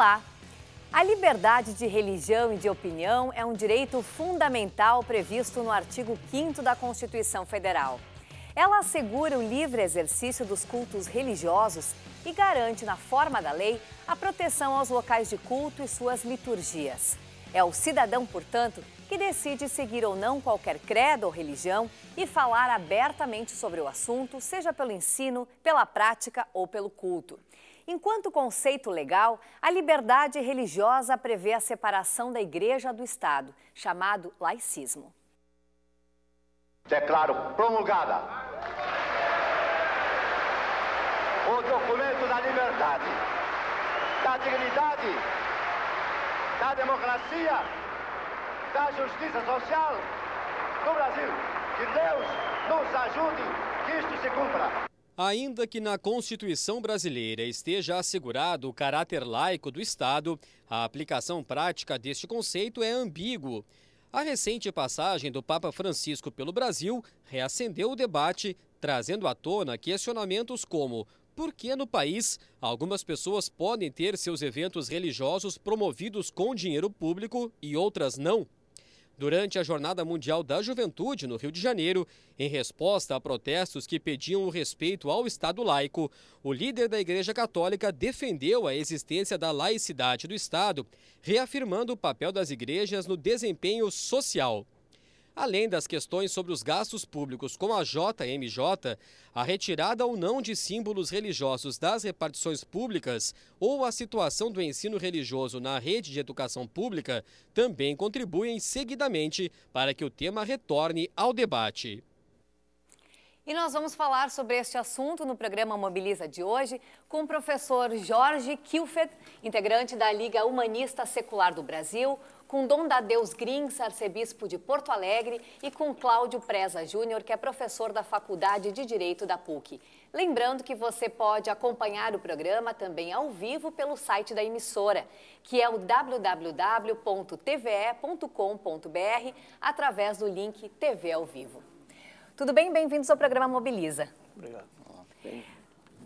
Olá! A liberdade de religião e de opinião é um direito fundamental previsto no artigo 5 da Constituição Federal. Ela assegura o livre exercício dos cultos religiosos e garante, na forma da lei, a proteção aos locais de culto e suas liturgias. É o cidadão, portanto, que decide seguir ou não qualquer credo ou religião e falar abertamente sobre o assunto, seja pelo ensino, pela prática ou pelo culto. Enquanto conceito legal, a liberdade religiosa prevê a separação da igreja do Estado, chamado laicismo. Declaro promulgada o documento da liberdade, da dignidade, da democracia, da justiça social do Brasil. Que Deus nos ajude que isto se cumpra. Ainda que na Constituição brasileira esteja assegurado o caráter laico do Estado, a aplicação prática deste conceito é ambíguo. A recente passagem do Papa Francisco pelo Brasil reacendeu o debate, trazendo à tona questionamentos como por que no país algumas pessoas podem ter seus eventos religiosos promovidos com dinheiro público e outras não? durante a Jornada Mundial da Juventude no Rio de Janeiro, em resposta a protestos que pediam o respeito ao Estado laico, o líder da Igreja Católica defendeu a existência da laicidade do Estado, reafirmando o papel das igrejas no desempenho social. Além das questões sobre os gastos públicos com a JMJ, a retirada ou não de símbolos religiosos das repartições públicas ou a situação do ensino religioso na rede de educação pública também contribuem seguidamente para que o tema retorne ao debate. E nós vamos falar sobre este assunto no programa Mobiliza de hoje com o professor Jorge Kilfed, integrante da Liga Humanista Secular do Brasil, com Dom Dadeus Grins, arcebispo de Porto Alegre, e com Cláudio Preza Júnior, que é professor da Faculdade de Direito da PUC. Lembrando que você pode acompanhar o programa também ao vivo pelo site da emissora, que é o www.tve.com.br, através do link TV ao Vivo. Tudo bem? Bem-vindos ao programa Mobiliza. Obrigado. Bem.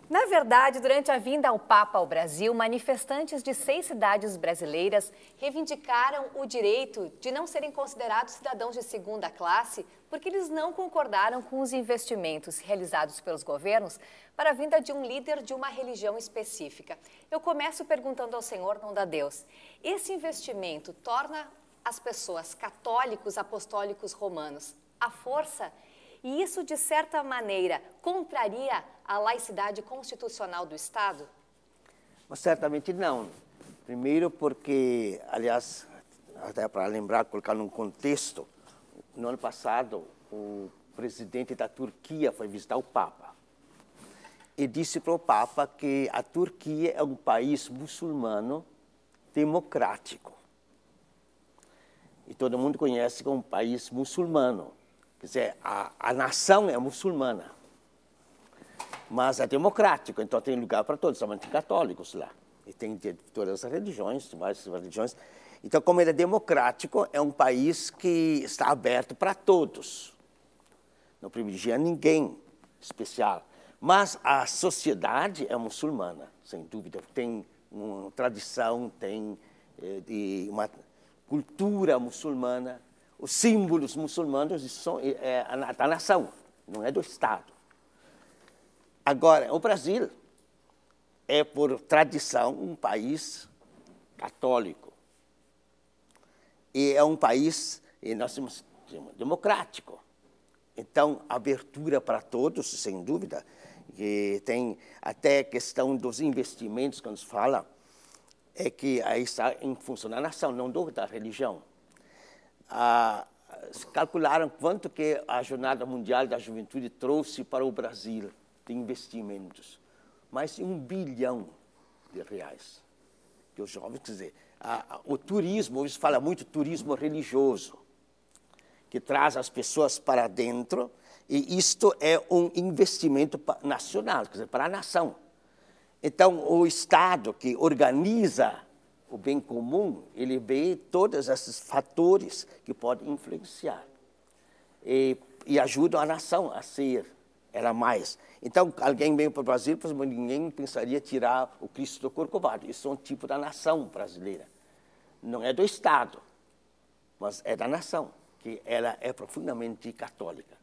Na verdade, durante a vinda ao Papa ao Brasil, manifestantes de seis cidades brasileiras reivindicaram o direito de não serem considerados cidadãos de segunda classe porque eles não concordaram com os investimentos realizados pelos governos para a vinda de um líder de uma religião específica. Eu começo perguntando ao Senhor, não dá Deus, esse investimento torna as pessoas católicos, apostólicos romanos à força? E isso, de certa maneira, contraria à laicidade constitucional do Estado? Mas certamente não. Primeiro porque, aliás, até para lembrar, colocar num contexto, no ano passado o presidente da Turquia foi visitar o Papa e disse para o Papa que a Turquia é um país muçulmano democrático. E todo mundo conhece como um país muçulmano. Quer dizer, a, a nação é muçulmana. Mas é democrático, então tem lugar para todos, somente católicos lá. E tem de todas as religiões, várias religiões. Então, como ele é democrático, é um país que está aberto para todos. Não privilegia ninguém especial. Mas a sociedade é muçulmana, sem dúvida. Tem uma tradição, tem eh, uma cultura muçulmana. Os símbolos muçulmanos são eh, eh, da nação, não é do Estado. Agora, o Brasil é, por tradição, um país católico. E é um país, e nós temos democrático. Então, abertura para todos, sem dúvida. E tem até a questão dos investimentos, quando se fala, é que aí está em função da nação, não do, da religião. Ah, calcularam quanto que a Jornada Mundial da Juventude trouxe para o Brasil de investimentos, mais de um bilhão de reais. Que os jovens, quer dizer, a, a, o turismo, hoje se fala muito turismo religioso, que traz as pessoas para dentro, e isto é um investimento nacional, quer dizer, para a nação. Então, o Estado que organiza o bem comum, ele vê todos esses fatores que podem influenciar e, e ajudam a nação a ser era mais. Então, alguém veio para o Brasil, assim, mas ninguém pensaria tirar o Cristo do Corcovado. Isso é um tipo da nação brasileira. Não é do Estado, mas é da nação, que ela é profundamente católica.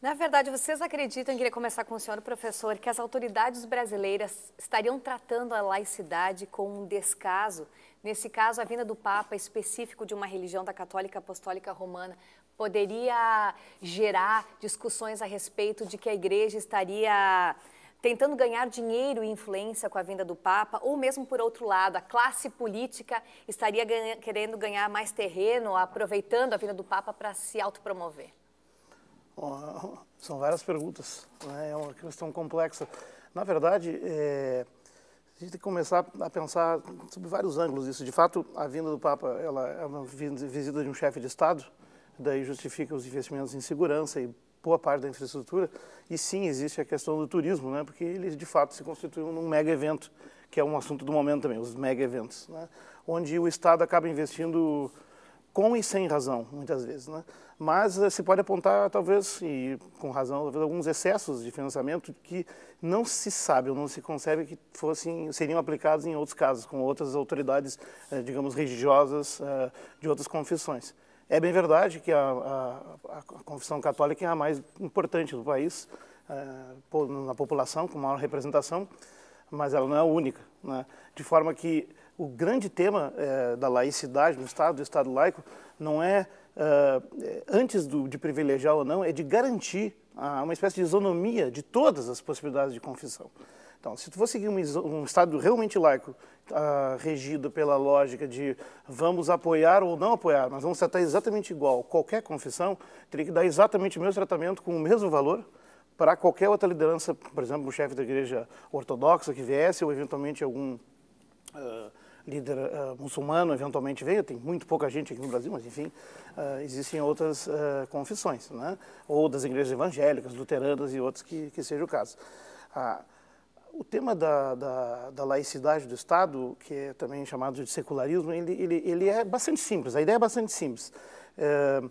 Na verdade, vocês acreditam, queria começar com o senhor, professor, que as autoridades brasileiras estariam tratando a laicidade com um descaso? Nesse caso, a vinda do Papa específico de uma religião da Católica Apostólica Romana poderia gerar discussões a respeito de que a igreja estaria tentando ganhar dinheiro e influência com a vinda do Papa, ou mesmo por outro lado, a classe política estaria ganha, querendo ganhar mais terreno, aproveitando a vinda do Papa para se autopromover? são várias perguntas, né? é uma questão complexa. Na verdade, é... a gente tem que começar a pensar sobre vários ângulos isso. De fato, a vinda do Papa ela é uma visita de um chefe de Estado, daí justifica os investimentos em segurança e boa parte da infraestrutura. E sim, existe a questão do turismo, né? porque ele de fato se constituem num mega evento, que é um assunto do momento também, os mega eventos, né? onde o Estado acaba investindo com e sem razão, muitas vezes. Né? Mas eh, se pode apontar, talvez, e com razão, talvez, alguns excessos de financiamento que não se sabe ou não se concebe que fossem, seriam aplicados em outros casos, com outras autoridades, eh, digamos, religiosas eh, de outras confissões. É bem verdade que a, a, a confissão católica é a mais importante do país, é, na população, com maior representação, mas ela não é a única. Né? De forma que o grande tema é, da laicidade do Estado, do Estado laico, não é, é antes do, de privilegiar ou não, é de garantir a, ah, uma espécie de isonomia de todas as possibilidades de confissão. Então, se tu for seguir um, um Estado realmente laico ah, regido pela lógica de vamos apoiar ou não apoiar, mas vamos tratar exatamente igual qualquer confissão, teria que dar exatamente o mesmo tratamento com o mesmo valor para qualquer outra liderança, por exemplo, o chefe da igreja ortodoxa que viesse ou eventualmente algum uh, líder uh, muçulmano eventualmente venha tem muito pouca gente aqui no Brasil, mas enfim, uh, existem outras uh, confissões, né? ou das igrejas evangélicas, luteranas e outros que, que seja o caso. Ah, o tema da, da, da, laicidade do Estado, que é também chamado de secularismo, ele, ele, ele é bastante simples, a ideia é bastante simples. É,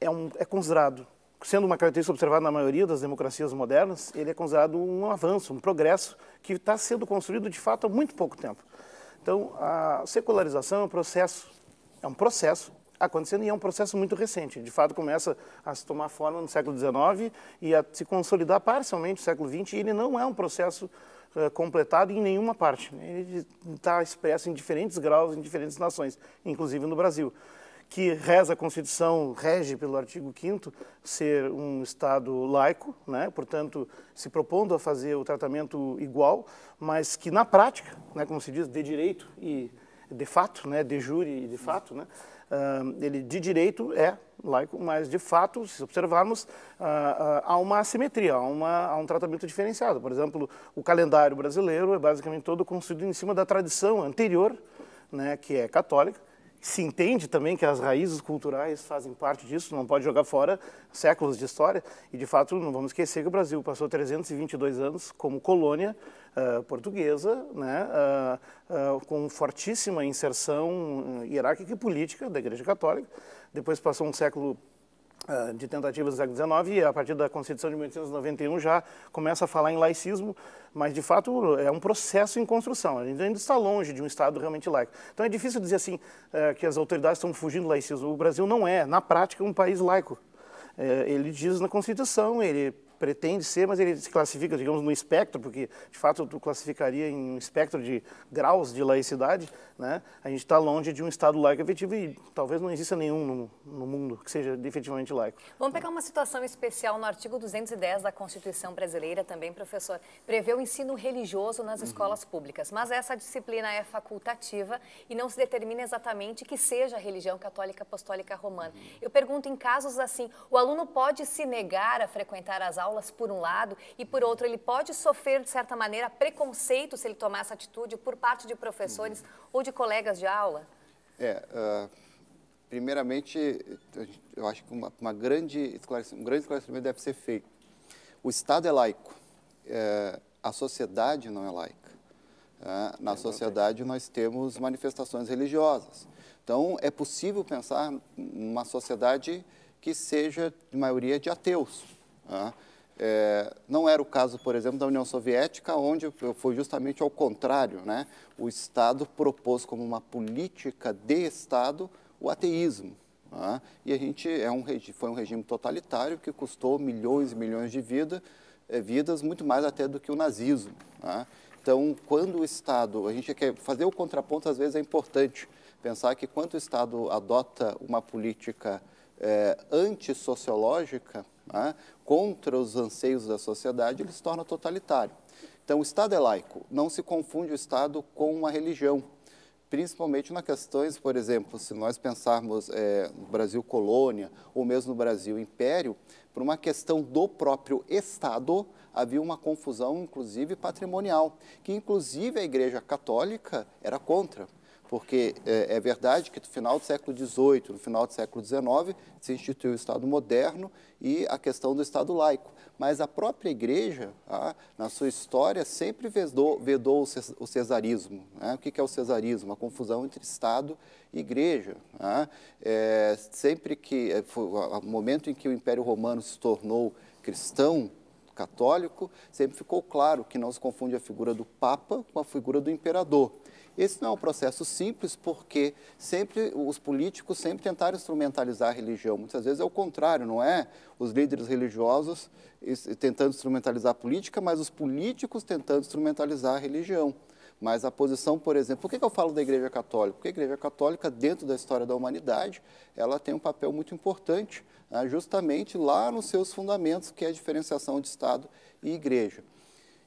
é, um, é considerado, sendo uma característica observada na maioria das democracias modernas, ele é considerado um avanço, um progresso, que está sendo construído de fato há muito pouco tempo. Então, a secularização é um processo, é um processo acontecendo e é um processo muito recente. De fato, começa a se tomar forma no século XIX e a se consolidar parcialmente no século XX, e ele não é um processo uh, completado em nenhuma parte. Ele está expresso em diferentes graus, em diferentes nações, inclusive no Brasil que reza a Constituição, rege pelo artigo 5 ser um Estado laico, né? portanto, se propondo a fazer o tratamento igual, mas que na prática, né, como se diz, de direito e de fato, né, de jure e de fato, né, ele de direito é laico, mas de fato, se observarmos, ah, ah, há uma assimetria, há, uma, há, um tratamento diferenciado. Por exemplo, o calendário brasileiro é basicamente todo construído em cima da tradição anterior, né, que é católica, se entende também que as raízes culturais fazem parte disso, não pode jogar fora séculos de história. E, de fato, não vamos esquecer que o Brasil passou 322 anos como colônia uh, portuguesa, né, uh, uh, com fortíssima inserção hierárquica e política da Igreja Católica. Depois passou um século ah, de tentativas do século XIX e a partir da Constituição de 1891 já começa a falar em laicismo, mas de fato é um processo em construção. A gente ainda está longe de um Estado realmente laico. Então é difícil dizer assim ah, que as autoridades estão fugindo do laicismo. O Brasil não é, na prática, um país laico. Eh, ele diz na Constituição, ele pretende ser, mas ele se classifica, digamos, no espectro, porque de fato tu classificaria em um espectro de graus de laicidade, né? A gente está longe de um Estado laico efetivo e talvez não exista nenhum no, no mundo que seja efetivamente laico. Vamos pegar uma situação especial no artigo 210 da Constituição Brasileira também, professor, prevê o ensino religioso nas uhum. escolas públicas, mas essa disciplina é facultativa e não se determina exatamente que seja a religião católica apostólica romana. Uhum. Eu pergunto, em casos assim, o aluno pode se negar a frequentar as aulas aulas, por um lado, e por outro, ele pode sofrer, de certa maneira, preconceito se ele tomar essa atitude por parte de professores uhum. ou de colegas de aula? É, uh, primeiramente, eu acho que uma, uma grande um grande esclarecimento deve ser feito. O Estado é laico, é, a sociedade não é laica. É, na sociedade, nós temos manifestações religiosas. Então, é possível pensar uma sociedade que seja de maioria de ateus. Né? É, não era o caso, por exemplo, da União Soviética, onde foi justamente ao contrário. Né? O Estado propôs como uma política de Estado o ateísmo. Né? E a gente é um, foi um regime totalitário que custou milhões e milhões de vida, é, vidas, muito mais até do que o nazismo. Né? Então, quando o Estado, a gente quer fazer o contraponto, às vezes é importante pensar que quando o Estado adota uma política é, antissociológica, né, contra os anseios da sociedade, ele se torna totalitário. Então, o Estado é laico. Não se confunde o Estado com uma religião, principalmente nas questões, por exemplo, se nós pensarmos é, no Brasil colônia ou mesmo no Brasil império, por uma questão do próprio Estado, havia uma confusão, inclusive patrimonial, que inclusive a Igreja Católica era contra porque é, é, verdade que no final do século XVIII, no final do século XIX, se instituiu o Estado moderno e a questão do Estado laico. Mas a própria Igreja, tá, na sua história, sempre vedou, vedou o cesarismo. Né? O que é o cesarismo? A confusão entre Estado e Igreja. Né? É, sempre que, é, o momento em que o Império Romano se tornou cristão, católico, sempre ficou claro que não se confunde a figura do Papa com a figura do imperador. Esse não é um processo simples, porque sempre os políticos sempre tentaram instrumentalizar a religião. Muitas vezes é o contrário, não é? Os líderes religiosos tentando instrumentalizar a política, mas os políticos tentando instrumentalizar a religião. Mas a posição, por exemplo, por que eu falo da Igreja Católica? Porque a Igreja Católica, dentro da história da humanidade, ela tem um papel muito importante, né, justamente lá nos seus fundamentos, que é a diferenciação de Estado e Igreja.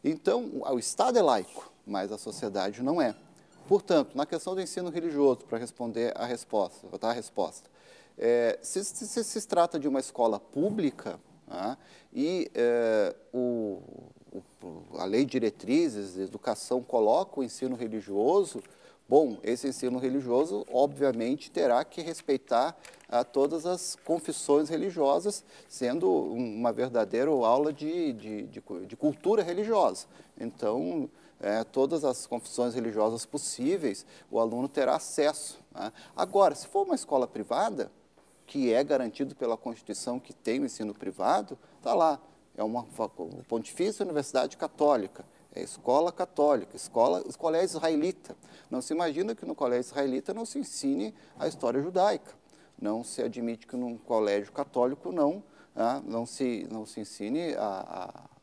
Então, o Estado é laico, mas a sociedade não é. Portanto, na questão do ensino religioso, para responder a resposta, dar a resposta, é, se, se, se, trata de uma escola pública né, e é, o, o, a lei de diretrizes de educação coloca o ensino religioso, bom, esse ensino religioso, obviamente, terá que respeitar a ah, todas as confissões religiosas, sendo uma verdadeira aula de, de, de, de cultura religiosa. Então, é, todas as confissões religiosas possíveis, o aluno terá acesso. Né? Agora, se for uma escola privada, que é garantido pela Constituição que tem o ensino privado, está lá. É uma Pontifícia Universidade Católica, é escola católica, escola, escola israelita. Não se imagina que no colégio israelita não se ensine a história judaica. Não se admite que num colégio católico não, né? não, se, não se ensine a, a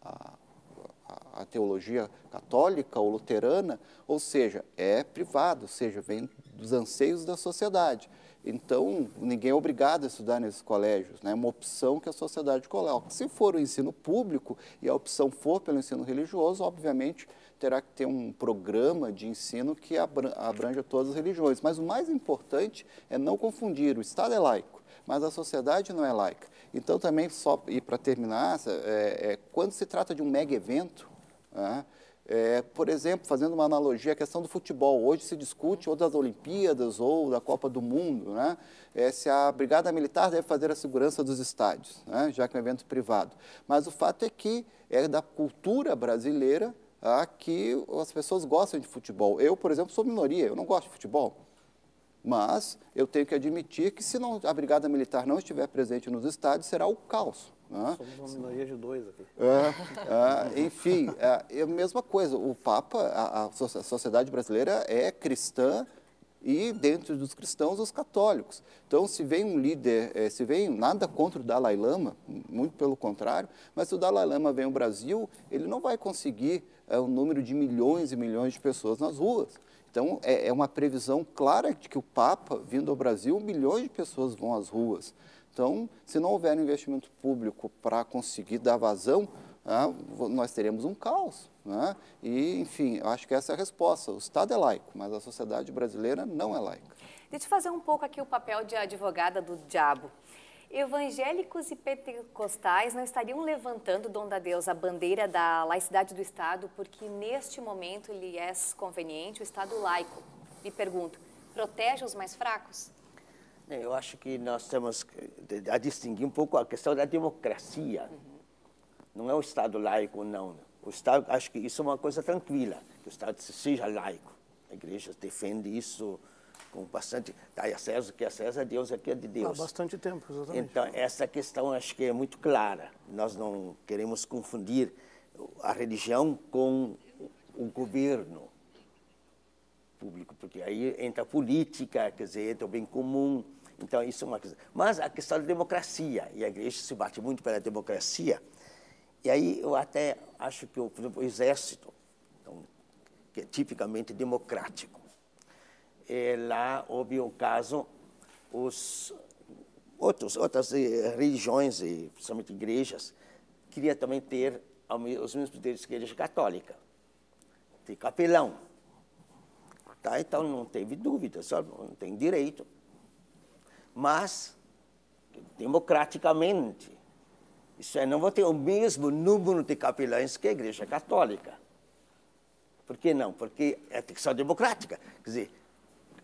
a teologia católica ou luterana, ou seja, é privado, ou seja, vem dos anseios da sociedade. Então, ninguém é obrigado a estudar nesses colégios, né? é uma opção que a sociedade coloca. Se for o ensino público e a opção for pelo ensino religioso, obviamente terá que ter um programa de ensino que abranja todas as religiões. Mas o mais importante é não confundir: o Estado é laico, mas a sociedade não é laica. Então, também, só e para terminar, é, é, quando se trata de um mega evento, né? É, por exemplo, fazendo uma analogia a questão do futebol, hoje se discute ou das Olimpíadas ou da Copa do Mundo, né? É, se a Brigada Militar deve fazer a segurança dos estádios, né? já que é um evento privado. Mas o fato é que é da cultura brasileira ah, que as pessoas gostam de futebol. Eu, por exemplo, sou minoria, eu não gosto de futebol. Mas eu tenho que admitir que se não, a Brigada Militar não estiver presente nos estádios, será o caos. Né? Somos uma minoria de dois aqui. É, é, enfim, é a mesma coisa. O Papa, a, a sociedade brasileira é cristã, e dentro dos cristãos os católicos. Então, se vem um líder, é, se vem nada contra o Dalai Lama, muito pelo contrário, mas se o Dalai Lama vem ao Brasil, ele não vai conseguir é, o é, um número de milhões e milhões de pessoas nas ruas. Então, é, é uma previsão clara de que o Papa, vindo ao Brasil, milhões de pessoas vão às ruas. Então, se não houver investimento público para conseguir dar vazão, ah, nós teremos um caos. Né? E, enfim, acho que essa é a resposta. O Estado é laico, mas a sociedade brasileira não é laica. Deixa eu fazer um pouco aqui o papel de advogada do diabo evangélicos e pentecostais não estariam levantando, dom da Deus, a bandeira da laicidade do Estado, porque neste momento lhe é conveniente o Estado laico. Me pergunto, protege os mais fracos? É, eu acho que nós temos a distinguir um pouco a questão da democracia. Uhum. Não é o Estado laico, não. O Estado, acho que isso é uma coisa tranquila, que o Estado seja laico. A igreja defende isso com bastante. Tá, César, o que é César é Deus, aqui é de Deus. Há bastante tempo, exatamente. Então, essa questão acho que é muito clara. Nós não queremos confundir a religião com o governo público, porque aí entra a política, quer dizer, entra o bem comum. Então, isso é uma coisa. Mas a questão da democracia, e a igreja se bate muito pela democracia, e aí eu até acho que, por exemplo, o exército, então, que é tipicamente democrático, é lá houve um caso, os outros, outras eh, religiões, e eh, principalmente igrejas, queria também ter os mesmos poderes que a igreja católica, de capelão. Tá? Então não teve dúvida, só não tem direito. Mas, democraticamente, isso é, não vou ter o mesmo número de capelães que a igreja católica. Por que não? Porque é só democrática. Quer dizer,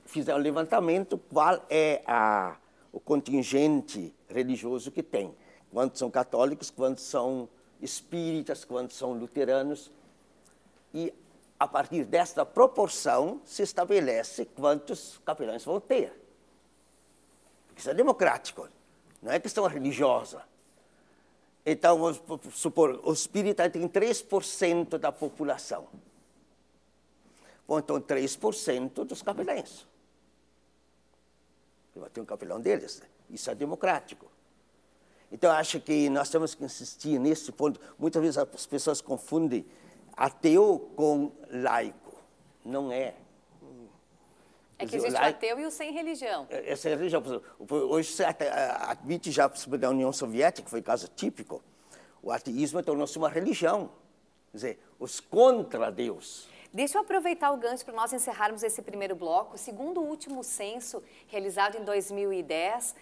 fizeram levantamento qual é a, o contingente religioso que tem. Quantos são católicos, quantos são espíritas, quantos são luteranos. E a partir desta proporção se estabelece quantos capelães vão ter. Isso é democrático, não é questão religiosa. Então, vamos supor, o espírita tem 3% da população. Bom, então, 3% dos capelães. Tem um capelão deles. Isso é democrático. Então, acho que nós temos que insistir nesse ponto. Muitas vezes as pessoas confundem ateu com laico. Não é. É que existe o ateu e o sem religião. É, é religião. Hoje a admite já da União Soviética, foi um caso típico. O ateísmo tornou-se uma religião. Quer dizer, os contra Deus. Deixa eu aproveitar o gancho para nós encerrarmos esse primeiro bloco. Segundo o último censo realizado em 2010,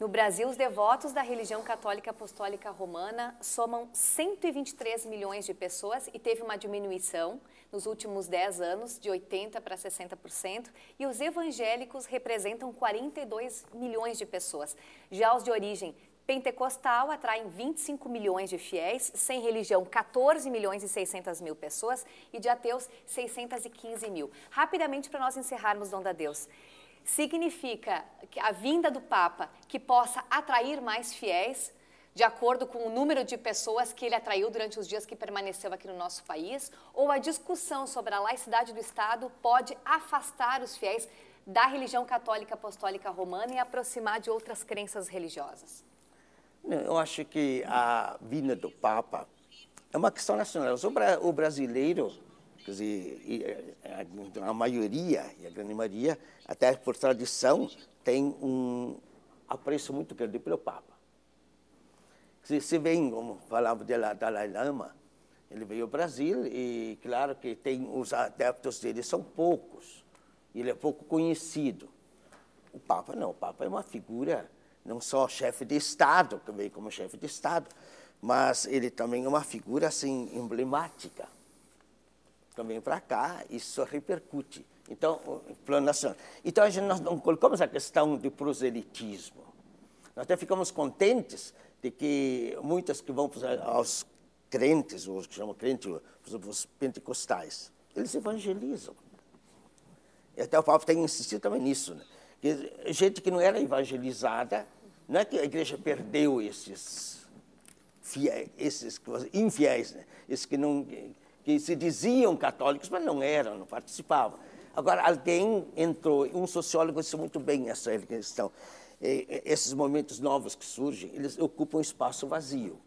no Brasil, os devotos da religião católica apostólica romana somam 123 milhões de pessoas e teve uma diminuição nos últimos 10 anos, de 80% para 60%, e os evangélicos representam 42 milhões de pessoas. Já os de origem Pentecostal atraem 25 milhões de fiéis, sem religião 14 milhões e 600 mil pessoas e de ateus 615 mil. Rapidamente para nós encerrarmos, Dom da Deus significa a vinda do Papa que possa atrair mais fiéis, de acordo com o número de pessoas que ele atraiu durante os dias que permaneceu aqui no nosso país, ou a discussão sobre a laicidade do Estado pode afastar os fiéis da religião católica apostólica romana e aproximar de outras crenças religiosas? Eu acho que a vinda do Papa é uma questão nacional. O brasileiro, quer dizer, a maioria, e a grande maioria, até por tradição, tem um apreço muito grande pelo Papa. Se, se vem, como falava da Dalai Lama, ele veio ao Brasil e, claro, que tem os adeptos dele são poucos. Ele é pouco conhecido. O Papa não, o Papa é uma figura não só chefe de Estado, também como chefe de Estado, mas ele também é uma figura assim emblemática. Também para cá isso repercute. Então, o plano nacional. Então, a gente, nós não colocamos a questão de proselitismo. Nós até ficamos contentes de que muitas que vão aos crentes, os que chamam crentes os pentecostais, eles evangelizam. E até o Papa tem insistido também nisso, né? Gente que não era evangelizada, não é que a igreja perdeu esses, fiéis, esses infiéis, né? esses que, não, que se diziam católicos, mas não eram, não participavam. Agora, alguém entrou, um sociólogo disse muito bem essa questão. Esses momentos novos que surgem, eles ocupam espaço vazio.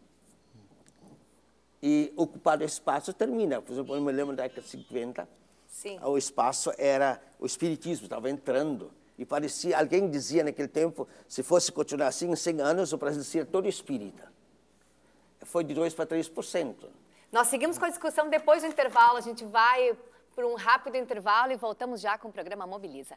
E ocupar o espaço termina. Por exemplo, eu me lembro da década de 50, Sim. o espaço era. O espiritismo estava entrando. E parecia, alguém dizia naquele tempo, se fosse continuar assim, em 100 anos, o Brasil seria todo espírita. Foi de 2% para 3%. Nós seguimos com a discussão depois do intervalo. A gente vai para um rápido intervalo e voltamos já com o programa Mobiliza.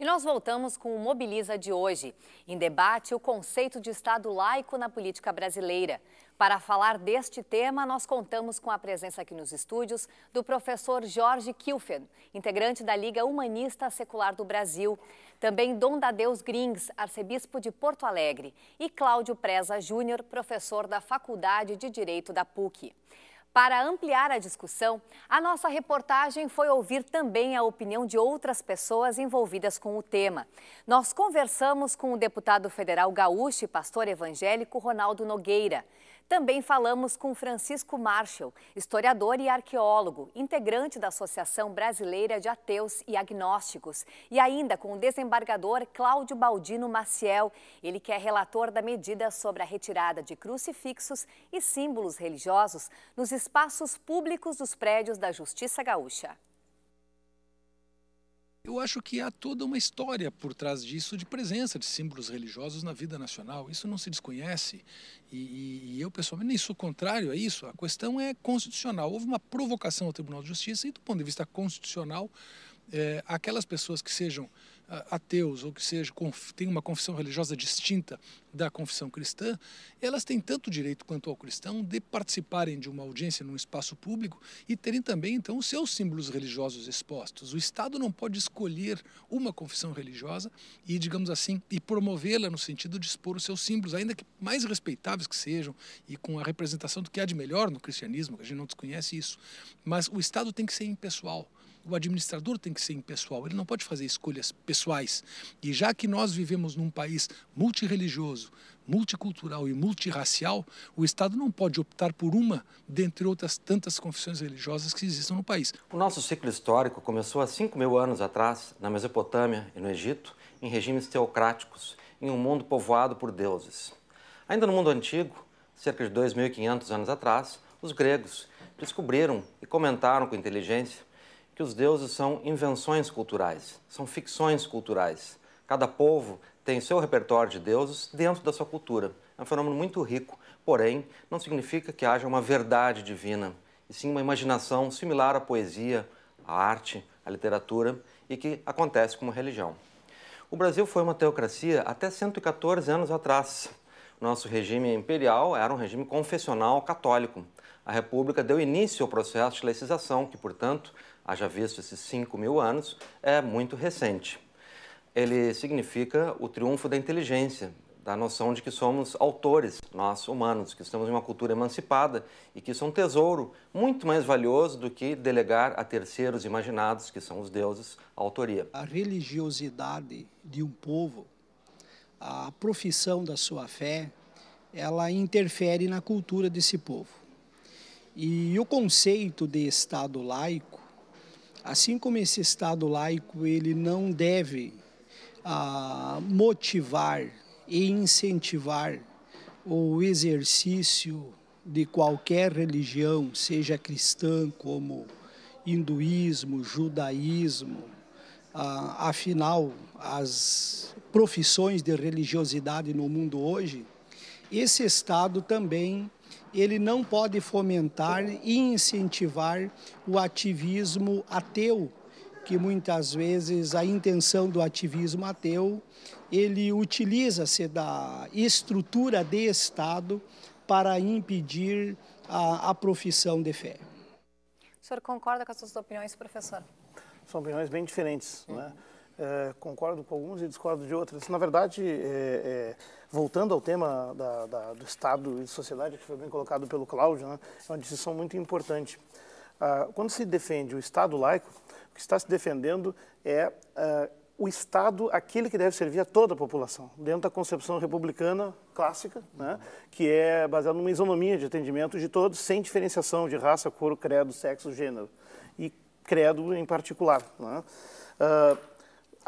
E nós voltamos com o Mobiliza de hoje. Em debate, o conceito de Estado laico na política brasileira. Para falar deste tema, nós contamos com a presença aqui nos estúdios do professor Jorge Kilfen, integrante da Liga Humanista Secular do Brasil, também Dom Dadeus Grings, arcebispo de Porto Alegre, e Cláudio Preza Júnior, professor da Faculdade de Direito da PUC. Para ampliar a discussão, a nossa reportagem foi ouvir também a opinião de outras pessoas envolvidas com o tema. Nós conversamos com o deputado federal gaúcho e pastor evangélico Ronaldo Nogueira. Também falamos com Francisco Marshall, historiador e arqueólogo, integrante da Associação Brasileira de Ateus e Agnósticos, e ainda com o desembargador Cláudio Baldino Maciel, ele que é relator da medida sobre a retirada de crucifixos e símbolos religiosos nos espaços públicos dos prédios da Justiça Gaúcha. Eu acho que há toda uma história por trás disso de presença de símbolos religiosos na vida nacional. Isso não se desconhece e, e eu pessoalmente nem sou contrário a isso. A questão é constitucional. Houve uma provocação ao Tribunal de Justiça e, do ponto de vista constitucional, é, aquelas pessoas que sejam ateus ou que seja tem uma confissão religiosa distinta da confissão cristã, elas têm tanto direito quanto ao cristão de participarem de uma audiência num espaço público e terem também então os seus símbolos religiosos expostos. O Estado não pode escolher uma confissão religiosa e, digamos assim, e promovê-la no sentido de expor os seus símbolos, ainda que mais respeitáveis que sejam e com a representação do que há de melhor no cristianismo, a gente não desconhece isso, mas o Estado tem que ser impessoal o administrador tem que ser impessoal, ele não pode fazer escolhas pessoais. E já que nós vivemos num país multirreligioso, multicultural e multirracial, o Estado não pode optar por uma dentre outras tantas confissões religiosas que existem no país. O nosso ciclo histórico começou há 5 mil anos atrás, na Mesopotâmia e no Egito, em regimes teocráticos, em um mundo povoado por deuses. Ainda no mundo antigo, cerca de 2.500 anos atrás, os gregos descobriram e comentaram com inteligência que os deuses são invenções culturais, são ficções culturais. Cada povo tem seu repertório de deuses dentro da sua cultura. É um fenômeno muito rico, porém, não significa que haja uma verdade divina, e sim uma imaginação similar à poesia, à arte, à literatura e que acontece como religião. O Brasil foi uma teocracia até 114 anos atrás. Nosso regime imperial era um regime confessional católico. A República deu início ao processo de laicização, que, portanto, haja visto esses 5 mil anos, é muito recente. Ele significa o triunfo da inteligência, da noção de que somos autores, nós humanos, que estamos em uma cultura emancipada e que isso é um tesouro muito mais valioso do que delegar a terceiros imaginados, que são os deuses, a autoria. A religiosidade de um povo, a profissão da sua fé, ela interfere na cultura desse povo. E o conceito de Estado laico Assim como esse Estado laico, ele não deve ah, motivar e incentivar o exercício de qualquer religião, seja cristã como hinduísmo, judaísmo. Ah, afinal, as profissões de religiosidade no mundo hoje, esse Estado também ele não pode fomentar e incentivar o ativismo ateu, que muitas vezes a intenção do ativismo ateu, ele utiliza-se da estrutura de Estado para impedir a, a profissão de fé. O senhor concorda com as suas opiniões, professor? São opiniões bem diferentes, uhum. É, concordo com alguns e discordo de outros. Na verdade, é, é, voltando ao tema da, da, do Estado e sociedade, que foi bem colocado pelo Cláudio, né, é uma decisão muito importante. Ah, quando se defende o Estado laico, o que está se defendendo é ah, o Estado, aquele que deve servir a toda a população, dentro da concepção republicana clássica, né, que é baseada numa isonomia de atendimento de todos, sem diferenciação de raça, cor, credo, sexo, gênero e credo em particular. Né. Ah,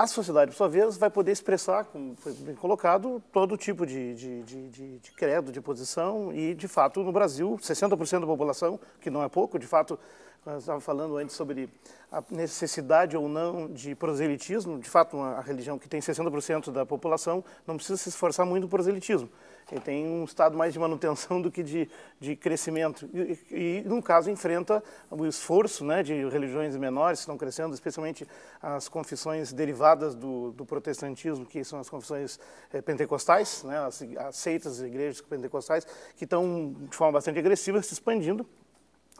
a sociedade, por sua vez, vai poder expressar, como foi bem colocado, todo tipo de, de, de, de credo, de posição, e, de fato, no Brasil, 60% da população, que não é pouco, de fato, nós estávamos falando antes sobre a necessidade ou não de proselitismo, de fato, uma religião que tem 60% da população não precisa se esforçar muito no proselitismo. Ele tem um estado mais de manutenção do que de, de crescimento. E, e, no caso, enfrenta o esforço né, de religiões menores que estão crescendo, especialmente as confissões derivadas do, do protestantismo, que são as confissões é, pentecostais, né, as, as seitas, as igrejas pentecostais, que estão, de forma bastante agressiva, se expandindo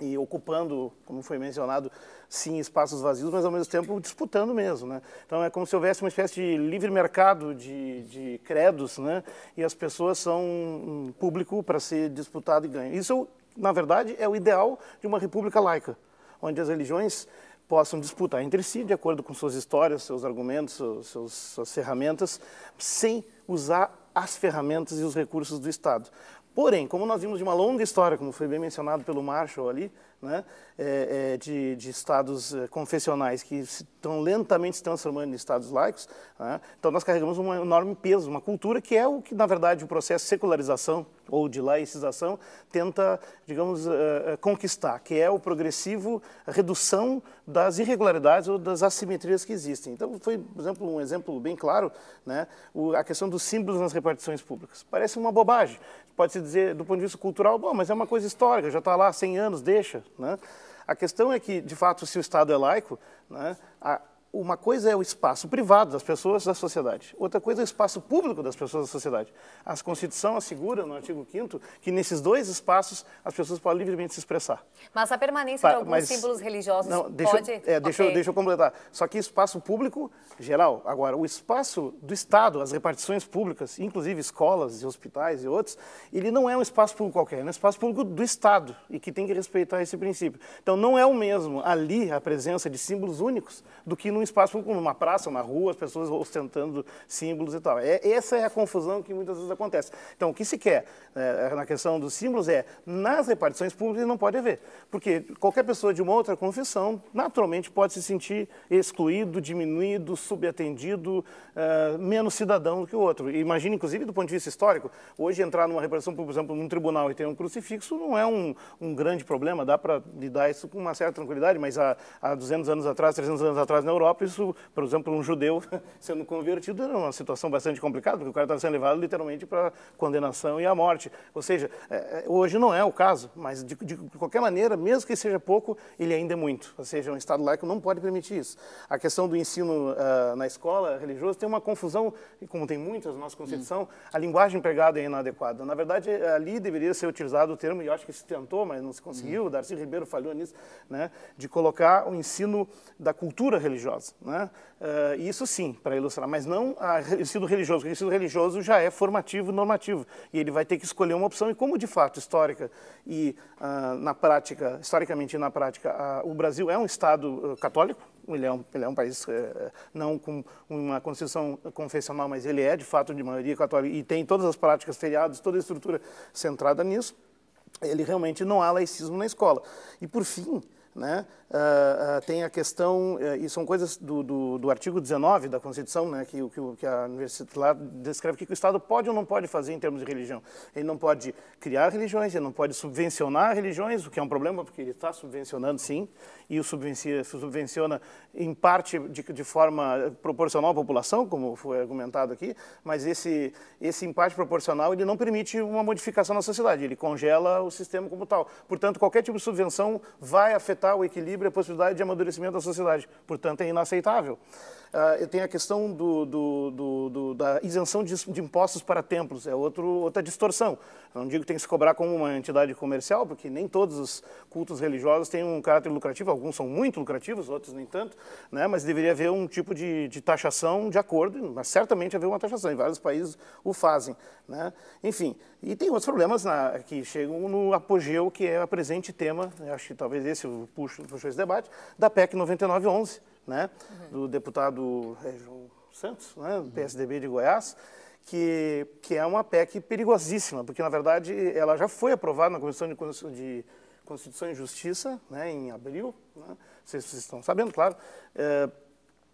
e ocupando, como foi mencionado, sim, espaços vazios, mas ao mesmo tempo disputando mesmo. Né? Então é como se houvesse uma espécie de livre mercado de, de credos, né? e as pessoas são um público para ser disputado e ganho. Isso, na verdade, é o ideal de uma república laica, onde as religiões possam disputar entre si, de acordo com suas histórias, seus argumentos, seus, suas ferramentas, sem usar as ferramentas e os recursos do Estado. Porém, como nós vimos de uma longa história, como foi bem mencionado pelo Marshall ali, né, é, é, de, de, estados eh, confessionais que estão lentamente se transformando em estados laicos, né, então nós carregamos um enorme peso, uma cultura que é o que, na verdade, o processo de secularização ou de laicização tenta, digamos, eh, eh, conquistar, que é o progressivo redução das irregularidades ou das assimetrias que existem. Então, foi, por exemplo, um exemplo bem claro, né, a questão dos símbolos nas repartições públicas. Parece uma bobagem, pode-se dizer, do ponto de vista cultural, bom, mas é uma coisa histórica, já está lá há 100 anos, deixa, né? A questão é que, de fato, se o Estado é laico, né, a uma coisa é o espaço privado das pessoas da sociedade, outra coisa é o espaço público das pessoas da sociedade. A Constituição assegura, no artigo 5 que nesses dois espaços as pessoas podem livremente se expressar. Mas a permanência pa de alguns mas, símbolos religiosos não, deixa, pode... É, deixa, okay. deixa eu completar. Só que espaço público geral. Agora, o espaço do Estado, as repartições públicas, inclusive escolas e hospitais e outros, ele não é um espaço público qualquer, é um espaço público do Estado e que tem que respeitar esse princípio. Então, não é o mesmo ali a presença de símbolos únicos do que no num espaço público, numa praça, uma rua, as pessoas ostentando símbolos e tal. É, essa é a confusão que muitas vezes acontece. Então, o que se quer é, na questão dos símbolos é, nas repartições públicas não pode haver, porque qualquer pessoa de uma outra confissão, naturalmente, pode se sentir excluído, diminuído, subatendido, uh, menos cidadão do que o outro. Imagina, inclusive, do ponto de vista histórico, hoje entrar numa repartição, por exemplo, num tribunal e ter um crucifixo não é um, um grande problema, dá para lidar isso com uma certa tranquilidade, mas há, há 200 anos atrás, 300 anos atrás na Europa, Europa, isso, por exemplo, um judeu sendo convertido era uma situação bastante complicada, porque o cara estava tá sendo levado literalmente para condenação e à morte. Ou seja, é, é, hoje não é o caso, mas de, de qualquer maneira, mesmo que seja pouco, ele ainda é muito. Ou seja, é um Estado laico não pode permitir isso. A questão do ensino uh, na escola religiosa tem uma confusão, como tem muitas na nossa Constituição, hum. a linguagem empregada é inadequada. Na verdade, ali deveria ser utilizado o termo, e eu acho que se tentou, mas não se conseguiu, uhum. Darcy Ribeiro falhou nisso, né, de colocar o ensino da cultura religiosa religiosa. Né? Uh, isso sim, para ilustrar, mas não o ensino religioso, porque o ensino religioso já é formativo normativo, e ele vai ter que escolher uma opção, e como de fato, histórica e uh, na prática, historicamente e na prática, uh, o Brasil é um Estado eh, católico, ele é um, ele é um país eh, não com uma constituição confessional, mas ele é de fato de maioria católica, e tem todas as práticas, feriados, toda a estrutura centrada nisso, ele realmente não há laicismo na escola. E por fim, né? Uh, tem a questão, uh, e são coisas do, do, do, artigo 19 da Constituição, né, que, que, que a universidade lá descreve que o Estado pode ou não pode fazer em termos de religião. Ele não pode criar religiões, ele não pode subvencionar religiões, o que é um problema, porque ele está subvencionando sim, e o subvencia, subvenciona em parte de, de, forma proporcional à população, como foi argumentado aqui, mas esse, esse empate proporcional ele não permite uma modificação na sociedade, ele congela o sistema como tal. Portanto, qualquer tipo de subvenção vai afetar o equilíbrio possibilidade de amadurecimento da sociedade. Portanto, é inaceitável. Ah, uh, tem a questão do, do, do, do da isenção de, de, impostos para templos, é outro, outra distorção. Não digo que tem que se cobrar como uma entidade comercial, porque nem todos os cultos religiosos têm um caráter lucrativo, alguns são muito lucrativos, outros nem tanto, né? mas deveria haver um tipo de, de taxação de acordo, mas certamente haver uma taxação, em vários países o fazem. Né? Enfim, e tem outros problemas na, que chegam no apogeu, que é o presente tema, acho que talvez esse eu puxo, puxo esse debate, da PEC 9911, né, uhum. do deputado é, João Santos, né, do PSDB de Goiás, que, que é uma PEC perigosíssima, porque, na verdade, ela já foi aprovada na Comissão de, de Constituição e Justiça, né, em abril, né, vocês, vocês estão sabendo, claro, é,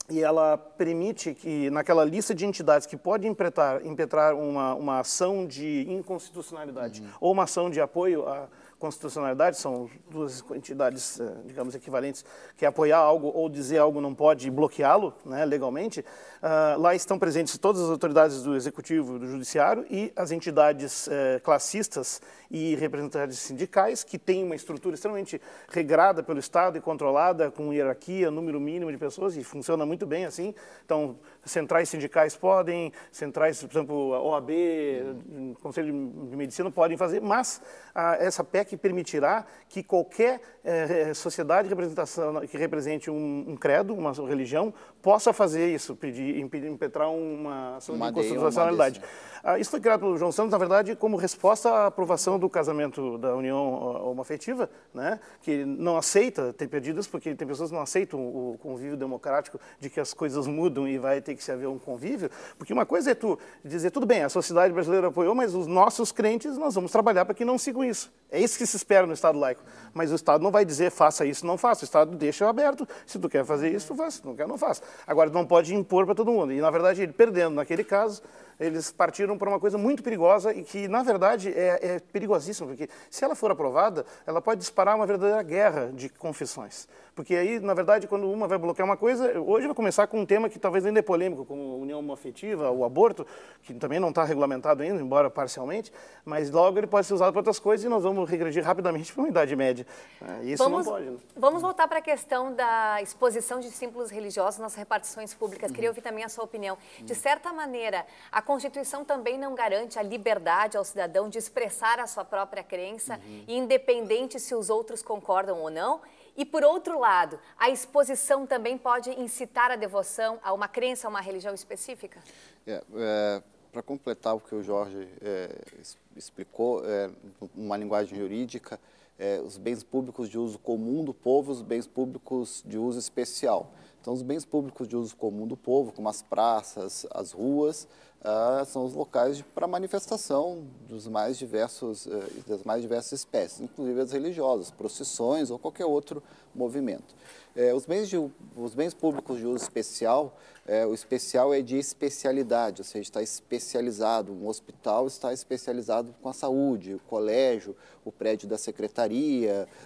e ela permite que, naquela lista de entidades que pode impetrar, impetrar uma, uma ação de inconstitucionalidade uhum. ou uma ação de apoio a constitucionalidade, são duas entidades, eh, digamos, equivalentes, que apoiar algo ou dizer algo não pode bloqueá-lo né, legalmente, uh, lá estão presentes todas as autoridades do Executivo e do Judiciário e as entidades uh, classistas e representantes sindicais, que têm uma estrutura extremamente regrada pelo Estado e controlada, com hierarquia, número mínimo de pessoas, e funciona muito bem assim. Então, centrais sindicais podem, centrais, por exemplo, a OAB, uhum. Conselho de Medicina podem fazer, mas a, ah, essa PEC permitirá que qualquer eh, eh, sociedade representação, que represente um, um, credo, uma religião, possa fazer isso, pedir, impedir, impetrar uma uma constitucionalidade. Ah, isso foi criado pelo João Santos, na verdade, como resposta à aprovação do casamento da união ah, homoafetiva, né, que não aceita ter perdidas, porque tem pessoas que não aceitam o convívio democrático de que as coisas mudam e vai ter tem que haver um convívio, porque uma coisa é tu dizer, tudo bem, a sociedade brasileira apoiou, mas os nossos crentes, nós vamos trabalhar para que não sigam isso. É isso que se espera no Estado laico. Mas o Estado não vai dizer, faça isso, não faça. O Estado deixa aberto. Se tu quer fazer isso, tu faz. Se tu não quer, não faz. Agora, tu não pode impor para todo mundo. E, na verdade, ele perdendo naquele caso, eles partiram para uma coisa muito perigosa e que, na verdade, é, é perigosíssima, porque se ela for aprovada, ela pode disparar uma verdadeira guerra de confissões. Porque aí, na verdade, quando uma vai bloquear uma coisa, hoje vai começar com um tema que talvez ainda é polêmico, como união afetiva, o aborto, que também não está regulamentado ainda, embora parcialmente, mas logo ele pode ser usado para outras coisas e nós vamos regredir rapidamente para uma idade média. É, isso vamos, não pode. Né? Vamos voltar para a questão da exposição de símbolos religiosos nas repartições públicas. Uhum. Queria ouvir também a sua opinião. Uhum. De certa maneira, a Constituição também não garante a liberdade ao cidadão de expressar a sua própria crença, uhum. independente se os outros concordam ou não. E por outro lado, a exposição também pode incitar a devoção a uma crença, a uma religião específica? É, é, Para completar o que o Jorge é, explicou, é, uma linguagem jurídica, é, os bens públicos de uso comum do povo e os bens públicos de uso especial. Então, os bens públicos de uso comum do povo, como as praças, as ruas, ah, são os locais para manifestação dos mais diversos, eh, das mais diversas espécies, inclusive as religiosas, procissões ou qualquer outro movimento. Eh, os, bens de, os bens públicos de uso especial, eh, o especial é de especialidade, ou seja, está especializado, um hospital está especializado com a saúde, o colégio, o prédio da secretaria,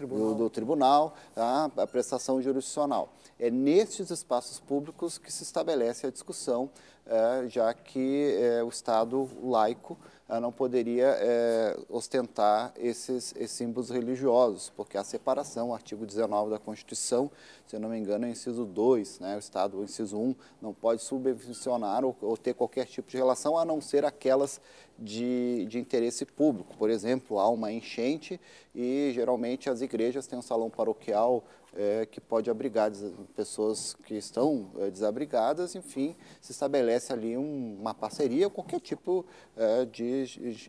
do, do tribunal, tá? a prestação jurisdicional. É nesses espaços públicos que se estabelece a discussão, é, já que é, o Estado laico não poderia é, ostentar esses, esses, símbolos religiosos, porque a separação, o artigo 19 da Constituição, se não me engano, é inciso 2, né, o Estado, o inciso 1, não pode subvencionar ou, ou ter qualquer tipo de relação, a não ser aquelas de, de, interesse público. Por exemplo, há uma enchente e geralmente as igrejas têm um salão paroquial é, que pode abrigar pessoas que estão é, desabrigadas, enfim, se estabelece ali um, uma parceria com qualquer tipo é, de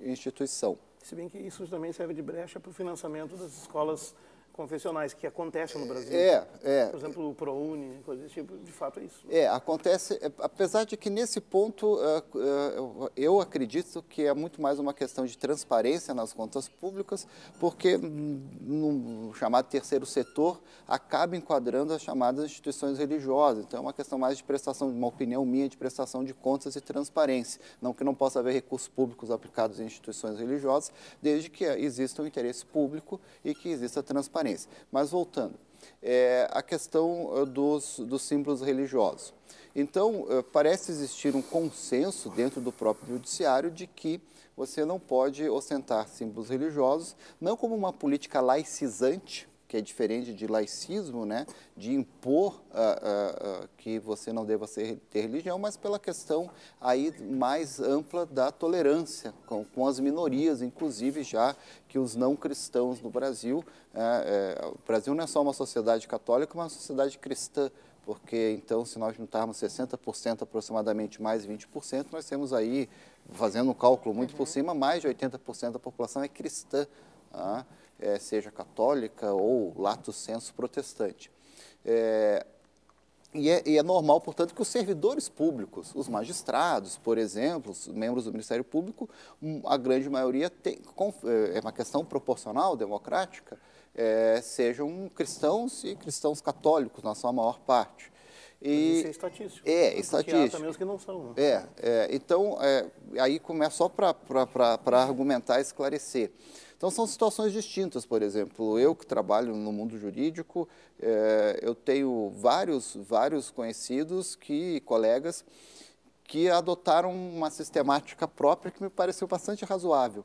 instituição. Se bem que isso também serve de brecha para o financiamento das escolas confessionais que acontecem no Brasil. É, é. Por exemplo, o ProUni, coisa desse tipo, de fato é isso. É, acontece, é, apesar de que nesse ponto é, é, eu acredito que é muito mais uma questão de transparência nas contas públicas, porque no chamado terceiro setor acaba enquadrando as chamadas instituições religiosas. Então é uma questão mais de prestação, uma opinião minha de prestação de contas e transparência. Não que não possa haver recursos públicos aplicados em instituições religiosas, desde que exista um interesse público e que exista transparência transparência. Mas voltando, é, a questão eh, dos, dos símbolos religiosos. Então, eh, parece existir um consenso dentro do próprio judiciário de que você não pode ostentar símbolos religiosos, não como uma política laicizante, que é diferente de laicismo, né, de impor uh, uh, uh, que você não deva ser, ter religião, mas pela questão aí mais ampla da tolerância com, com as minorias, inclusive já que os não cristãos no Brasil, é, é, o Brasil não é só uma sociedade católica, mas uma sociedade cristã, porque então se nós juntarmos 60% aproximadamente mais 20%, nós temos aí, fazendo um cálculo muito uhum. por cima, mais de 80% da população é cristã. Tá? é, seja católica ou lato senso protestante. É, e, é, e é, normal, portanto, que os servidores públicos, os magistrados, por exemplo, os membros do Ministério Público, hum, a grande maioria tem, é, é uma questão proporcional, democrática, é, sejam cristãos e cristãos católicos, na sua maior parte. E, isso é estatístico. É, estatístico. Há que não são. Né? É, é, então, é, aí começa só para argumentar e esclarecer. Então, são situações distintas, por exemplo, eu que trabalho no mundo jurídico, é, eu tenho vários, vários conhecidos que, colegas, que adotaram uma sistemática própria que me pareceu bastante razoável.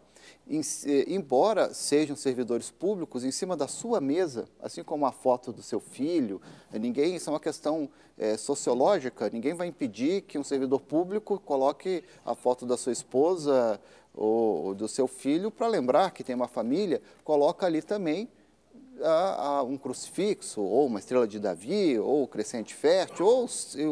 Em, embora sejam servidores públicos, em cima da sua mesa, assim como a foto do seu filho, ninguém, isso é uma questão é, sociológica, ninguém vai impedir que um servidor público coloque a foto da sua esposa ou, ou do seu filho para lembrar que tem uma família, coloca ali também a, a, um crucifixo, ou uma estrela de Davi, ou crescente fértil, ou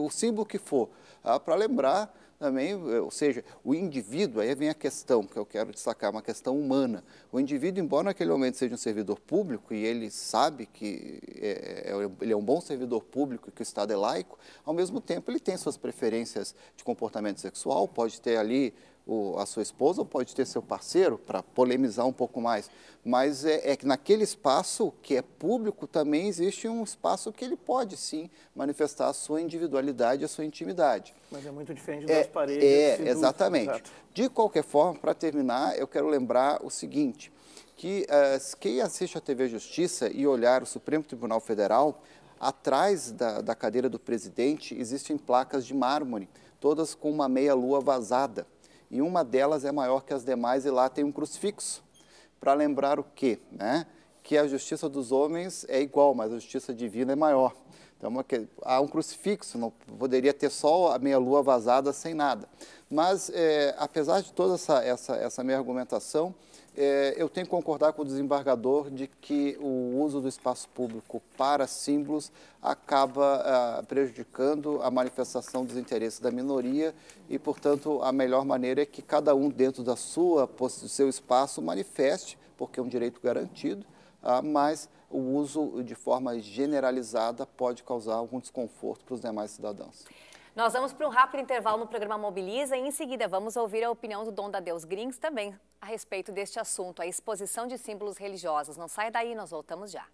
o símbolo que for ah, para lembrar também, eh, ou seja, o indivíduo, aí vem a questão que eu quero destacar, uma questão humana. O indivíduo, embora naquele momento seja um servidor público e ele sabe que eh, eh, é, ele é um bom servidor público e que o Estado é laico, ao mesmo tempo ele tem suas preferências de comportamento sexual, pode ter ali o, a sua esposa ou pode ter seu parceiro, para polemizar um pouco mais. Mas é, é, que naquele espaço que é público também existe um espaço que ele pode sim manifestar a sua individualidade, e a sua intimidade. Mas é muito diferente é, das paredes. É, exatamente. De qualquer forma, para terminar, eu quero lembrar o seguinte, que uh, quem assiste a TV Justiça e olhar o Supremo Tribunal Federal, atrás da, da cadeira do presidente existem placas de mármore, todas com uma meia-lua vazada e uma delas é maior que as demais, e lá tem um crucifixo, para lembrar o quê? Né? Que a justiça dos homens é igual, mas a justiça divina é maior. Então, há um crucifixo, não poderia ter só a meia-lua vazada sem nada. Mas, é, apesar de toda essa, essa, essa minha argumentação, é, eu tenho que concordar com o desembargador de que o uso do espaço público para símbolos acaba ah, prejudicando a manifestação dos interesses da minoria e, portanto, a melhor maneira é que cada um, dentro da sua, do seu espaço, manifeste, porque é um direito garantido, ah, mas o uso de forma generalizada pode causar algum desconforto para os demais cidadãos. Nós vamos para um rápido intervalo no programa Mobiliza e, em seguida, vamos ouvir a opinião do Dom da Deus Grings também a respeito deste assunto, a exposição de símbolos religiosos. Não sai daí, nós voltamos já.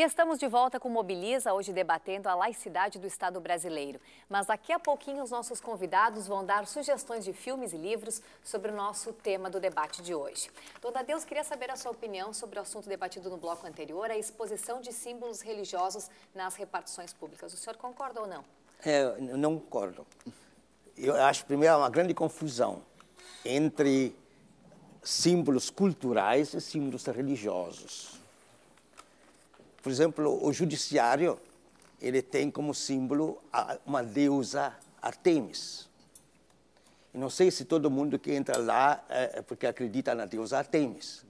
E estamos de volta com Mobiliza, hoje debatendo a laicidade do Estado brasileiro. Mas daqui a pouquinho os nossos convidados vão dar sugestões de filmes e livros sobre o nosso tema do debate de hoje. Dona Deus, queria saber a sua opinião sobre o assunto debatido no bloco anterior, a exposição de símbolos religiosos nas repartições públicas. O senhor concorda ou não? É, não concordo. Eu acho, primeiro, uma grande confusão entre símbolos culturais e símbolos religiosos por exemplo, o judiciário, ele tem como símbolo uma deusa Artemis. E não sei se todo mundo que entra lá é, é porque acredita na deusa Artemis.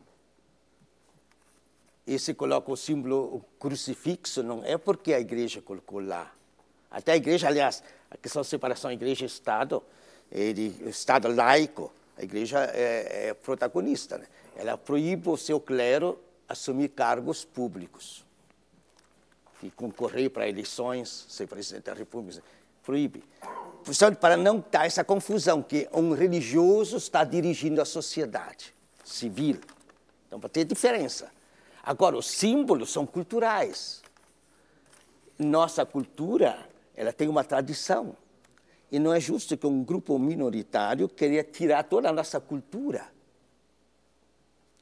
E se coloca o símbolo o crucifixo, não é porque a igreja colocou lá. Até a igreja, aliás, a questão de separação igreja-estado, é ele, Estado laico, a igreja é, é protagonista. Né? Ela proíbe o seu clero assumir cargos públicos que concorrer para eleições, ser presidente da República, proíbe. Portanto, para não dar essa confusão que um religioso está dirigindo a sociedade civil. Então, para ter diferença. Agora, os símbolos são culturais. Nossa cultura, ela tem uma tradição. E não é justo que um grupo minoritário queria tirar toda a nossa cultura.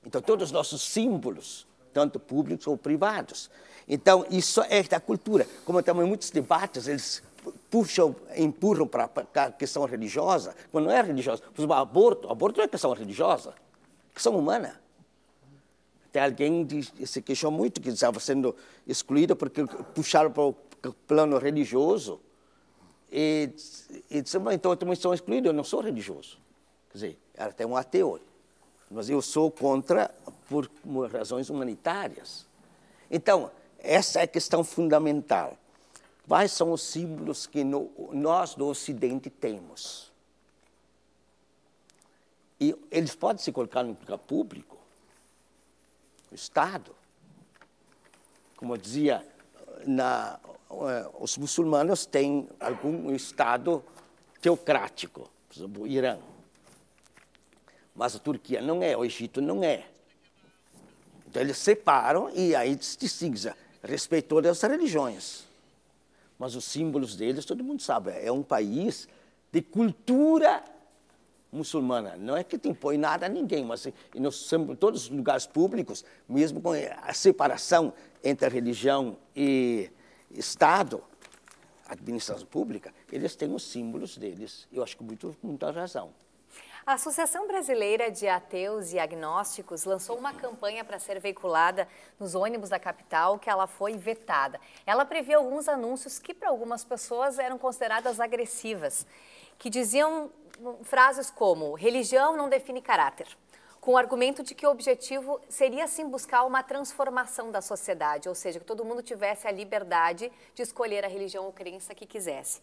Então, todos os nossos símbolos, tanto públicos ou privados. Então, isso é da cultura. Como também muitos debates, eles puxam, empurram para a questão religiosa, quando não é religiosa. Por exemplo, aborto. Aborto não é questão religiosa, é questão humana. Tem alguém que se queixou muito que estava sendo excluída porque puxaram para o plano religioso. E, e disse, então eu também sou excluído, eu não sou religioso. Quer dizer, era até um ateu. Mas eu sou contra por razões humanitárias. Então, essa é a questão fundamental. Quais são os símbolos que no, nós do Ocidente temos? E eles podem se colocar no lugar público, o Estado. Como eu dizia, na, eh, os muçulmanos têm algum Estado teocrático, por exemplo, o Irã. Mas a Turquia não é, o Egito não é. Então eles separam e aí se cinza respeitou as religiões. Mas os símbolos deles, todo mundo sabe, é um país de cultura muçulmana. Não é que te impõe nada a ninguém, mas em todos os lugares públicos, mesmo com a separação entre religião e Estado, administração pública, eles têm os símbolos deles. Eu acho que muito, muita razão. A Associação Brasileira de Ateus e Agnósticos lançou uma campanha para ser veiculada nos ônibus da capital que ela foi vetada. Ela previa alguns anúncios que para algumas pessoas eram consideradas agressivas, que diziam hum, frases como religião não define caráter, com o argumento de que o objetivo seria sim buscar uma transformação da sociedade, ou seja, que todo mundo tivesse a liberdade de escolher a religião ou crença que quisesse.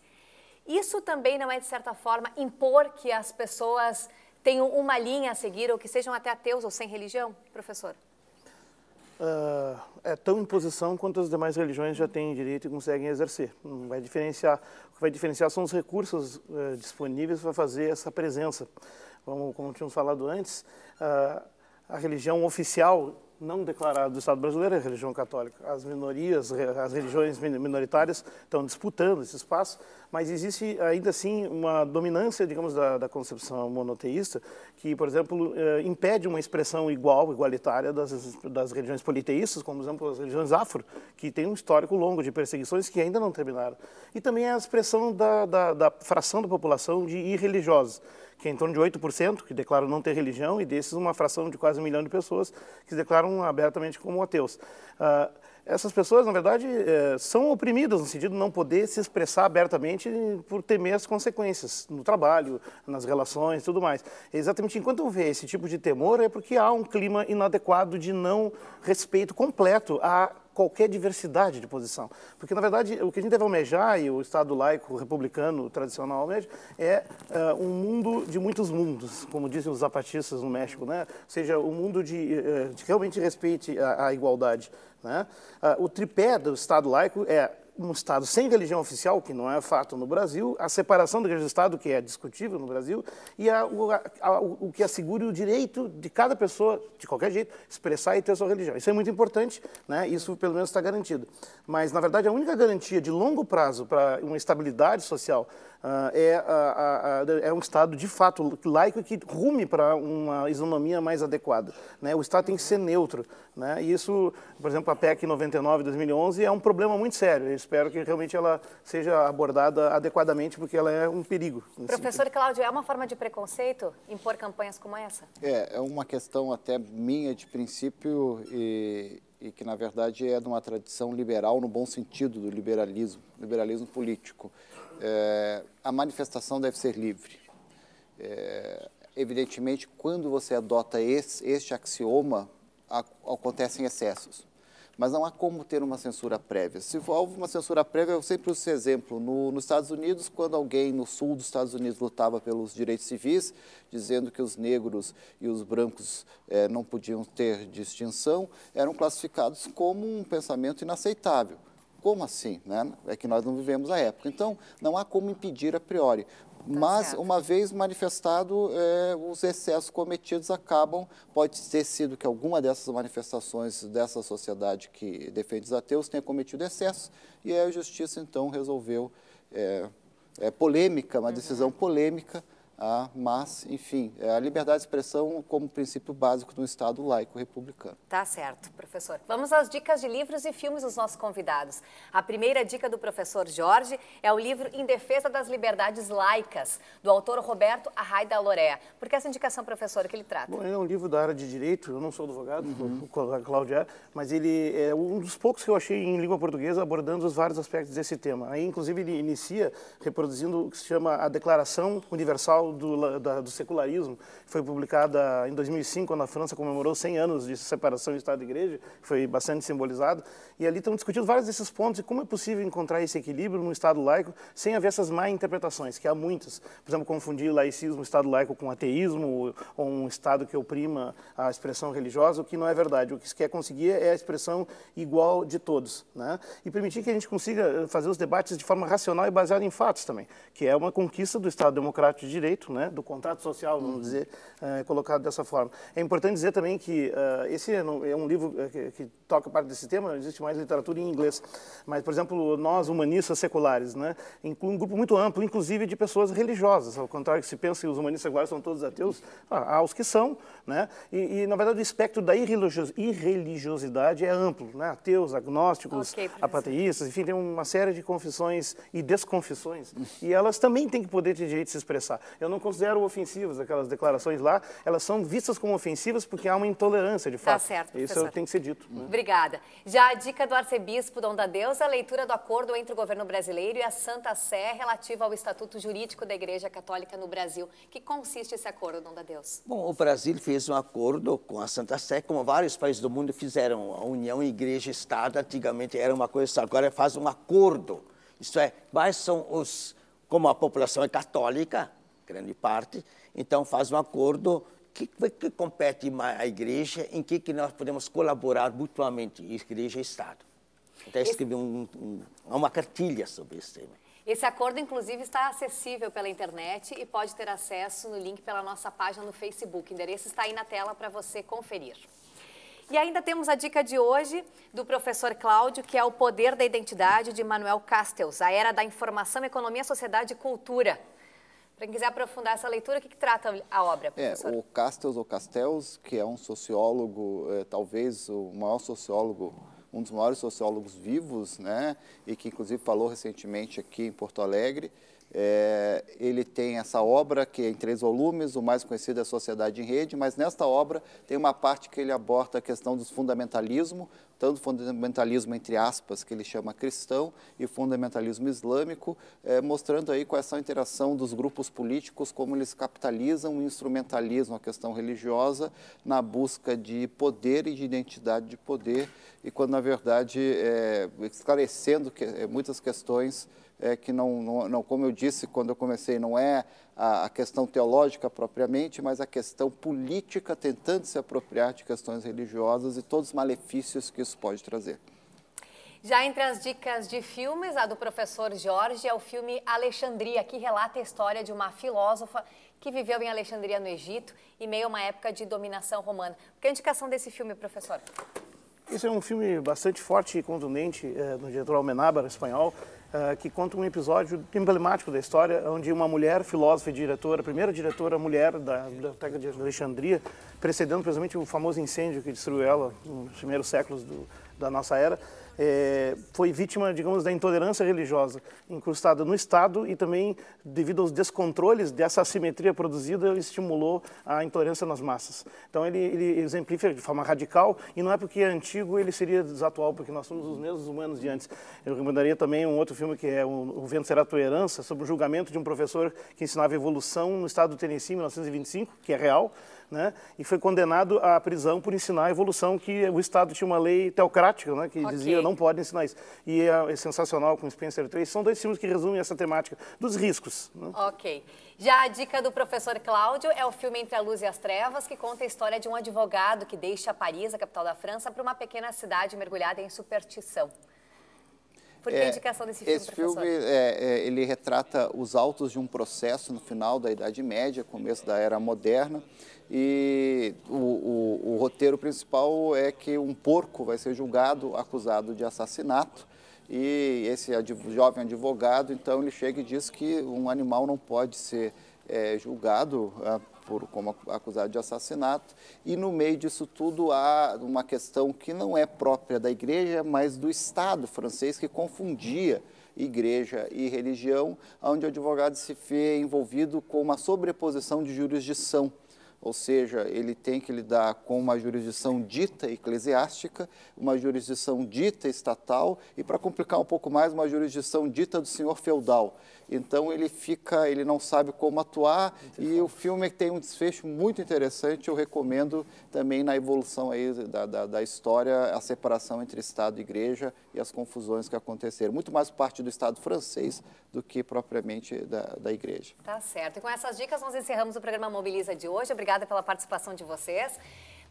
Isso também não é, de certa forma, impor que as pessoas tenham uma linha a seguir ou que sejam até ateus ou sem religião, professor? Uh, é tão imposição quanto as demais religiões já têm direito e conseguem exercer. Não hum, vai diferenciar. O que vai diferenciar são os recursos uh, disponíveis para fazer essa presença. Como, como tínhamos falado antes, uh, a religião oficial não declarado do Estado brasileiro é a religião católica. As minorias, as religiões minoritárias estão disputando esse espaço, mas existe ainda assim uma dominância, digamos, da, da concepção monoteísta, que, por exemplo, eh, impede uma expressão igual, igualitária das, das religiões politeístas, como, por exemplo, as religiões afro, que têm um histórico longo de perseguições que ainda não terminaram. E também a expressão da, da, da fração da população de irreligiosos que é em torno de 8%, que declaram não ter religião, e desses uma fração de quase um milhão de pessoas que se declaram abertamente como ateus. Uh, essas pessoas, na verdade, eh, são oprimidas no sentido de não poder se expressar abertamente por temer as consequências no trabalho, nas relações e tudo mais. Exatamente enquanto vê esse tipo de temor, é porque há um clima inadequado de não respeito completo à qualquer diversidade de posição. Porque, na verdade, o que a gente deve almejar, e o Estado laico republicano tradicional almeja, é uh, um mundo de muitos mundos, como dizem os zapatistas no México, né? ou seja, um mundo de, uh, de realmente respeite a, a igualdade. Né? Uh, o tripé do Estado laico é um Estado sem religião oficial, que não é fato no Brasil, a separação do Estado, que é discutível no Brasil, e a, o, a, o, que assegure o direito de cada pessoa, de qualquer jeito, expressar e ter sua religião. Isso é muito importante, né? isso pelo menos está garantido. Mas, na verdade, a única garantia de longo prazo para uma estabilidade social uh, é, a, é, um Estado, de fato, laico que rume para uma isonomia mais adequada. Né? O Estado tem que ser neutro. Né? E isso, por exemplo, a PEC 99 2011 é um problema muito sério. Eles espero que realmente ela seja abordada adequadamente, porque ela é um perigo. Professor Cláudio, é uma forma de preconceito impor campanhas como essa? É, é uma questão até minha de princípio e, e que, na verdade, é de uma tradição liberal, no bom sentido do liberalismo, liberalismo político. É, a manifestação deve ser livre. É, evidentemente, quando você adota esse, este axioma, acontecem excessos mas não há como ter uma censura prévia. Se houve uma censura prévia, eu sempre uso esse exemplo. No, nos Estados Unidos, quando alguém no sul dos Estados Unidos lutava pelos direitos civis, dizendo que os negros e os brancos eh, não podiam ter distinção, eram classificados como um pensamento inaceitável como assim? Né? É que nós não vivemos a época. Então, não há como impedir a priori. Tá mas certo. uma vez manifestado é, os excessos cometidos acabam pode ter sido que alguma dessas manifestações dessa sociedade que defende os ateus tenha cometido excessos e a justiça então resolveu é, é polêmica uma uhum. decisão polêmica ah, mas, enfim, é a liberdade de expressão como princípio básico de um Estado laico republicano. Tá certo, professor. Vamos às dicas de livros e filmes dos nossos convidados. A primeira dica do professor Jorge é o livro Em Defesa das Liberdades Laicas, do autor Roberto Arraida Lorea Por que essa indicação, professor, que ele trata? Bom, é um livro da área de direito, eu não sou advogado, uhum. Cláudia, mas ele é um dos poucos que eu achei em língua portuguesa abordando os vários aspectos desse tema. Aí, inclusive, ele inicia reproduzindo o que se chama a Declaração Universal Nacional do, da, do Secularismo, foi publicada em 2005, quando a França comemorou 100 anos de separação Estado Igreja, foi bastante simbolizado, e ali estão discutindo vários desses pontos e como é possível encontrar esse equilíbrio no Estado laico sem haver essas má interpretações, que há muitas. Por exemplo, confundir laicismo, Estado laico com ateísmo, ou um Estado que oprima a expressão religiosa, o que não é verdade. O que se quer conseguir é a expressão igual de todos, né? E permitir que a gente consiga eh, fazer os debates de forma racional e baseada em fatos também, que é uma conquista do Estado democrático de direito direito, né, do contrato social, vamos dizer, é, colocado dessa forma. É importante dizer também que uh, esse é, é um livro eh, que, que, toca parte desse tema, existe mais literatura em inglês, mas, por exemplo, nós, humanistas seculares, né, inclui um grupo muito amplo, inclusive de pessoas religiosas, ao contrário que se pensa que os humanistas seculares são todos ateus, ah, há os que são, né, e, e, na verdade, o espectro da irreligiosidade é amplo, né, ateus, agnósticos, okay, apateístas, enfim, tem uma série de confissões e desconfissões, e elas também têm que poder ter direito de se expressar. Eu eu não considero ofensivas aquelas declarações lá. Elas são vistas como ofensivas porque há uma intolerância, de tá fato. Tá certo, professor. Isso tem que ser dito. Né? Obrigada. Já a dica do arcebispo Dom da Deus, a leitura do acordo entre o governo brasileiro e a Santa Sé relativa ao Estatuto Jurídico da Igreja Católica no Brasil. Que consiste esse acordo, Dom da Deus? Bom, o Brasil fez um acordo com a Santa Sé, como vários países do mundo fizeram. A União Igreja-Estado antigamente era uma coisa, agora faz um acordo. Isso é, quais são os, como a população é católica, grande parte, então faz um acordo que, que compete à igreja, em que, que nós podemos colaborar mutuamente, igreja e Estado. Até escrevi um, um, uma cartilha sobre esse tema. Esse acordo, inclusive, está acessível pela internet e pode ter acesso no link pela nossa página no Facebook. O endereço está aí na tela para você conferir. E ainda temos a dica de hoje do professor Cláudio, que é O Poder da Identidade, de Manuel Castells, A Era da Informação, Economia, Sociedade e Cultura. Para quem quiser aprofundar essa leitura, o que, que trata a obra, é, professor? É, o Castells, ou Castells, que é um sociólogo, é, talvez o maior sociólogo, um dos maiores sociólogos vivos, né, e que inclusive falou recentemente aqui em Porto Alegre, é, ele tem essa obra que é em três volumes, o mais conhecido é Sociedade em Rede, mas nesta obra tem uma parte que ele aborda a questão do fundamentalismo, tanto fundamentalismo entre aspas, que ele chama cristão, e fundamentalismo islâmico, é, mostrando aí qual é essa interação dos grupos políticos, como eles capitalizam e instrumentalizam a questão religiosa, na busca de poder e de identidade de poder, e quando na verdade, é, esclarecendo que, é, muitas questões é, que não, não, não, como eu disse quando eu comecei, não é a, a, questão teológica propriamente, mas a questão política tentando se apropriar de questões religiosas e todos os malefícios que isso pode trazer. Já entre as dicas de filmes, a do professor Jorge é o filme Alexandria, que relata a história de uma filósofa que viveu em Alexandria, no Egito, e meio a uma época de dominação romana. Que é a indicação desse filme, professor? Esse é um filme bastante forte e contundente, é, eh, do diretor Almenábar, espanhol, uh, que conta um episódio emblemático da história, onde uma mulher filósofa e diretora, primeira diretora mulher da Biblioteca de Alexandria, precedendo precisamente o famoso incêndio que destruiu ela nos primeiros séculos do, da nossa era, é, foi vítima, digamos, da intolerância religiosa incrustada no Estado e também, devido aos descontroles dessa assimetria produzida, estimulou a intolerância nas massas. Então ele, ele exemplifica de forma radical e não é porque é antigo ele seria desatual, porque nós somos os mesmos humanos de antes. Eu recomendaria também um outro filme que é O Vento Será Tua Herança, sobre o julgamento de um professor que ensinava evolução no estado do Tennessee em 1925, que é real, né? e foi condenado à prisão por ensinar a evolução, que o Estado tinha uma lei teocrática, né? que okay. dizia não pode ensinar isso. E é, é sensacional com Spencer 3. São dois filmes que resumem essa temática dos riscos. Né? Ok. Já a dica do professor Cláudio é o filme Entre a Luz e as Trevas, que conta a história de um advogado que deixa Paris, a capital da França, para uma pequena cidade mergulhada em superstição. Por que é, a indicação desse filme, Esse professor? Cláudio é, é, ele retrata os autos de um processo no final da Idade Média, começo da Era Moderna, e o, o, o roteiro principal é que um porco vai ser julgado, acusado de assassinato. E esse adv jovem advogado, então, ele chega e diz que um animal não pode ser é, julgado é, por, como acusado de assassinato. E no meio disso tudo há uma questão que não é própria da igreja, mas do Estado francês, que confundia igreja e religião, onde o advogado se vê envolvido com uma sobreposição de jurisdição ou seja, ele tem que lidar com uma jurisdição dita eclesiástica, uma jurisdição dita estatal e, para complicar um pouco mais, uma jurisdição dita do senhor feudal. Então ele fica, ele não sabe como atuar e o filme tem um desfecho muito interessante. Eu recomendo também na evolução aí da, da, da história a separação entre Estado e Igreja e as confusões que aconteceram. Muito mais parte do Estado francês do que propriamente da, da Igreja. Tá certo. E com essas dicas nós encerramos o programa Mobiliza de hoje. Obrigada pela participação de vocês.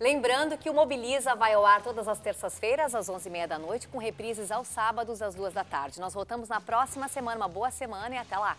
Lembrando que o Mobiliza vai ao ar todas as terças-feiras, às 11h30 da noite, com reprises aos sábados, às 2 da tarde. Nós voltamos na próxima semana. Uma boa semana e até lá!